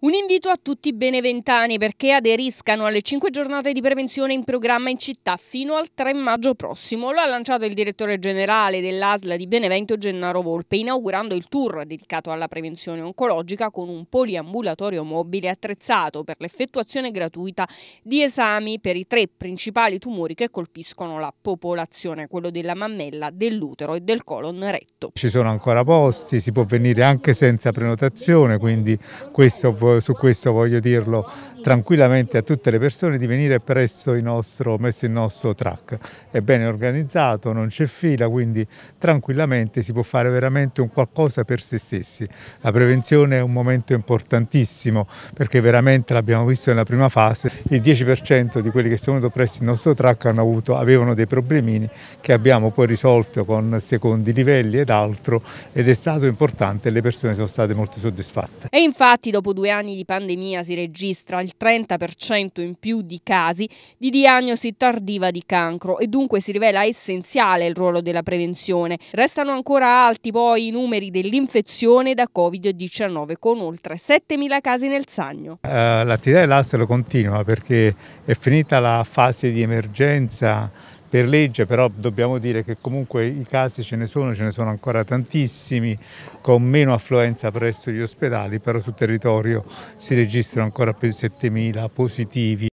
Un invito a tutti i beneventani perché aderiscano alle 5 giornate di prevenzione in programma in città fino al 3 maggio prossimo. Lo ha lanciato il direttore generale dell'ASLA di Benevento Gennaro Volpe, inaugurando il tour dedicato alla prevenzione oncologica con un poliambulatorio mobile attrezzato per l'effettuazione gratuita di esami per i tre principali tumori che colpiscono la popolazione, quello della mammella, dell'utero e del colon retto. Ci sono ancora posti, si può venire anche senza prenotazione, quindi questo può su questo voglio dirlo, tranquillamente a tutte le persone di venire presso il nostro, messo il nostro track. È ben organizzato, non c'è fila, quindi tranquillamente si può fare veramente un qualcosa per se stessi. La prevenzione è un momento importantissimo perché veramente l'abbiamo visto nella prima fase, il 10% di quelli che sono venuti presso il nostro track avuto, avevano dei problemini che abbiamo poi risolto con secondi livelli ed altro ed è stato importante e le persone sono state molto soddisfatte. E infatti dopo due anni di pandemia si registra il il 30% in più di casi di diagnosi tardiva di cancro e dunque si rivela essenziale il ruolo della prevenzione. Restano ancora alti poi i numeri dell'infezione da Covid-19 con oltre 7.000 casi nel Sagno. Uh, l'attività dell'Astero continua perché è finita la fase di emergenza per legge, però dobbiamo dire che comunque i casi ce ne sono, ce ne sono ancora tantissimi, con meno affluenza presso gli ospedali, però sul territorio si registrano ancora più di 7.000 positivi.